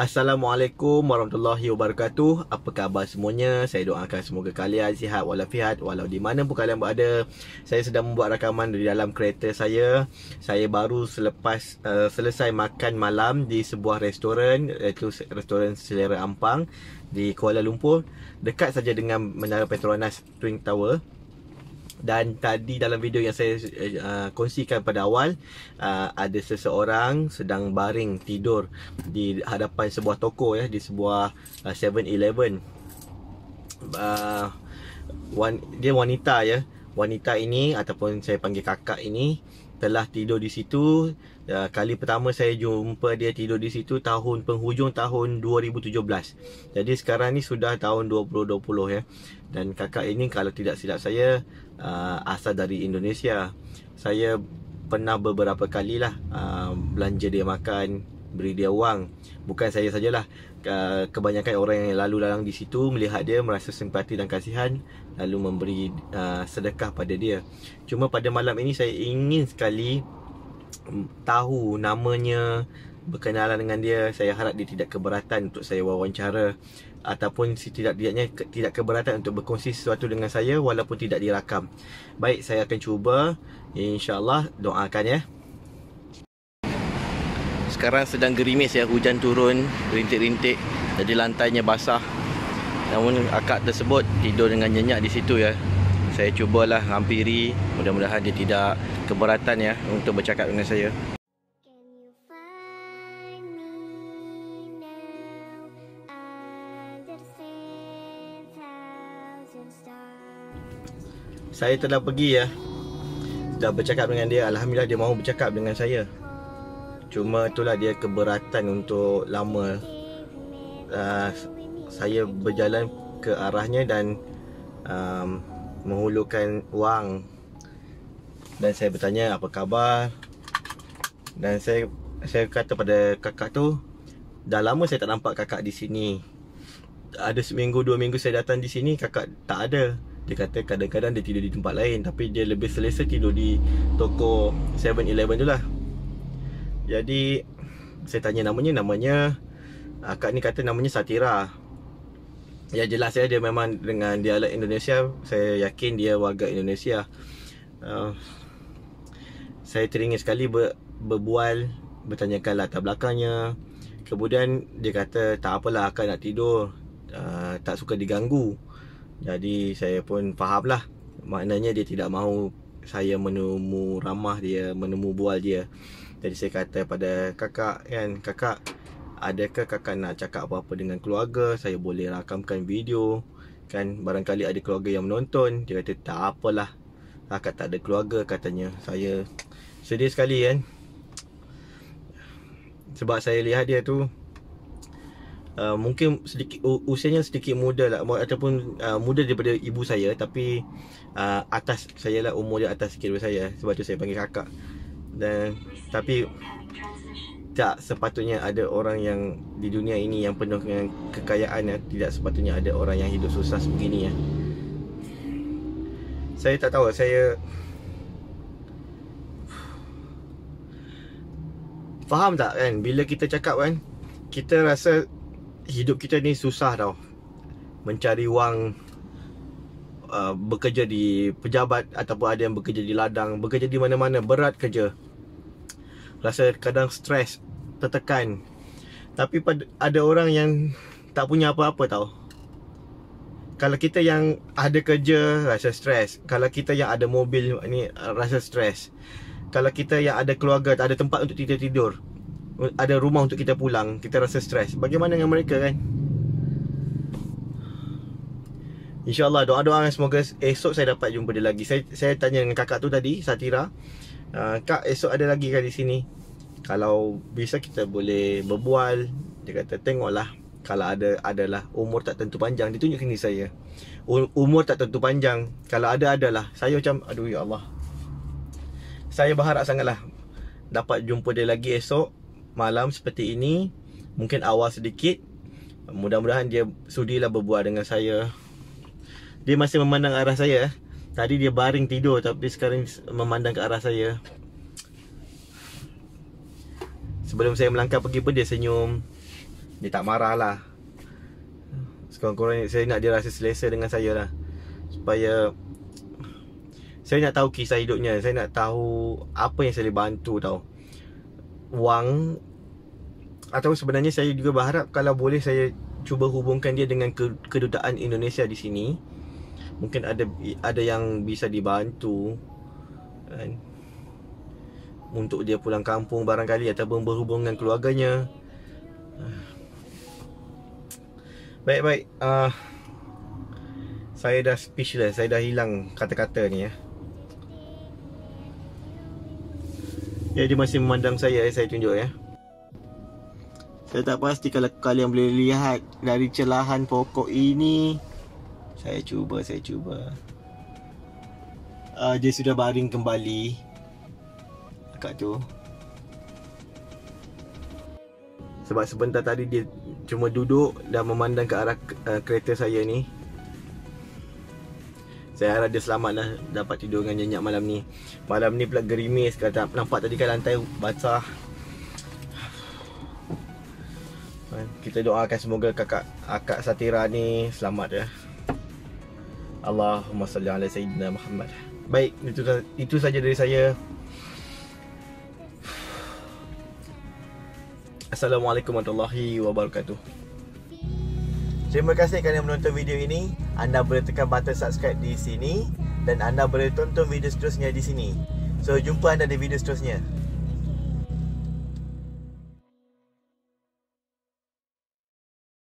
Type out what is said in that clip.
Assalamualaikum warahmatullahi wabarakatuh. Apa khabar semuanya? Saya doakan semoga kalian sihat walafiat walau di mana pun kalian berada. Saya sedang membuat rakaman di dalam kereta saya. Saya baru selepas uh, selesai makan malam di sebuah restoran iaitu restoran Selera Ampang di Kuala Lumpur dekat saja dengan Menara Petronas Twin Tower dan tadi dalam video yang saya uh, kongsikan pada awal uh, ada seseorang sedang baring tidur di hadapan sebuah toko ya di sebuah uh, ah, 7-Eleven uh, dia wanita ya wanita ini ataupun saya panggil kakak ini telah tidur di situ ya, kali pertama saya jumpa dia tidur di situ tahun penghujung tahun 2017. Jadi sekarang ni sudah tahun 2020 ya. Dan kakak ini kalau tidak silap saya ah, asal dari Indonesia. Saya pernah beberapa kalilah ah, belanja dia makan beri dia wang bukan saya sajalah kebanyakan orang yang lalu lalang di situ melihat dia merasa simpati dan kasihan lalu memberi uh, sedekah pada dia cuma pada malam ini saya ingin sekali mm, tahu namanya berkenalan dengan dia saya harap dia tidak keberatan untuk saya wawancara ataupun tidak tidaknya tidak keberatan untuk berkongsi sesuatu dengan saya walaupun tidak dirakam baik saya akan cuba insyaallah doakan ya sekarang sedang gerimis ya hujan turun rintik-rintik jadi lantainya basah namun akak tersebut tidur dengan nyenyak di situ ya saya cubalah hampiri mudah-mudahan dia tidak keberatan ya untuk bercakap dengan saya saya telah pergi ya dah bercakap dengan dia alhamdulillah dia mahu bercakap dengan saya Cuma itulah dia keberatan untuk lama uh, saya berjalan ke arahnya dan um, menghulurkan wang dan saya bertanya apa khabar dan saya saya kata pada kakak tu dah lama saya tak nampak kakak di sini ada seminggu dua minggu saya datang di sini kakak tak ada dia kata kadang-kadang dia tidur di tempat lain tapi dia lebih selesa tidur di toko 7-Eleven tu lah jadi saya tanya namanya namanya akak ni kata namanya Satira. Ya jelas ya dia memang dengan dialek Indonesia saya yakin dia warga Indonesia. Uh, saya teringin sekali ber, berbual bertanyakan latar belakangnya. Kemudian dia kata tak apalah akak nak tidur. Uh, tak suka diganggu. Jadi saya pun fahamlah maknanya dia tidak mahu saya menemu ramah dia, menemu bual dia. Jadi saya kata pada kakak kan, kakak adakah kakak nak cakap apa-apa dengan keluarga? Saya boleh rakamkan video kan barangkali ada keluarga yang menonton. Dia kata tak apalah. Kakak tak ada keluarga katanya. Saya sedih sekali kan. Sebab saya lihat dia tu uh, mungkin sedikit usianya sedikit muda lah ataupun uh, muda daripada ibu saya tapi uh, atas saya lah umur dia atas sikit daripada saya sebab tu saya panggil kakak dan tapi tak sepatutnya ada orang yang di dunia ini yang penuh dengan kekayaan ya. Tidak sepatutnya ada orang yang hidup susah sebegini ya. Saya tak tahu saya Faham tak kan bila kita cakap kan Kita rasa hidup kita ni susah tau Mencari wang Uh, bekerja di pejabat ataupun ada yang bekerja di ladang, bekerja di mana-mana berat kerja. Rasa kadang stres, tertekan. Tapi pada, ada orang yang tak punya apa-apa tau. Kalau kita yang ada kerja rasa stres, kalau kita yang ada mobil ni rasa stres. Kalau kita yang ada keluarga tak ada tempat untuk tidur-tidur. Ada rumah untuk kita pulang, kita rasa stres. Bagaimana dengan mereka kan? InsyaAllah doa-doa Semoga esok saya dapat jumpa dia lagi Saya saya tanya dengan kakak tu tadi Satira uh, Kak esok ada lagi kan di sini Kalau bisa kita boleh berbual Dia kata tengoklah Kalau ada adalah Umur tak tentu panjang Dia tunjukkan ni saya Umur tak tentu panjang Kalau ada adalah Saya macam Aduh ya Allah Saya berharap sangatlah Dapat jumpa dia lagi esok Malam seperti ini Mungkin awal sedikit Mudah-mudahan dia sudilah berbual dengan saya dia masih memandang arah saya Tadi dia baring tidur tapi sekarang memandang ke arah saya Sebelum saya melangkah pergi pun dia senyum Dia tak marah lah Sekurang-kurangnya saya nak dia rasa selesa dengan saya lah Supaya Saya nak tahu kisah hidupnya Saya nak tahu apa yang saya boleh bantu tau Wang Atau sebenarnya saya juga berharap Kalau boleh saya cuba hubungkan dia dengan kedutaan Indonesia di sini mungkin ada ada yang bisa dibantu kan untuk dia pulang kampung barangkali ataupun berhubung dengan keluarganya baik baik uh, saya dah speechless saya dah hilang kata-kata ni ya Ya, dia masih memandang saya eh, saya tunjuk ya. Saya tak pasti kalau kalian boleh lihat dari celahan pokok ini. Saya cuba, saya cuba. Uh, dia sudah baring kembali kat tu. Sebab sebentar tadi dia cuma duduk dan memandang ke arah uh, kereta saya ni. Saya harap dia selamat selamatlah dapat tidur dengan nyenyak malam ni. Malam ni pula gerimis kata nampak tadi kat lantai basah. Kita doakan semoga kakak akak Satira ni selamat ya. Allahumma salli ala sayyidina Muhammad. Baik, itu itu saja dari saya. Assalamualaikum warahmatullahi wabarakatuh. Terima kasih kerana menonton video ini. Anda boleh tekan button subscribe di sini dan anda boleh tonton video seterusnya di sini. So, jumpa anda di video seterusnya.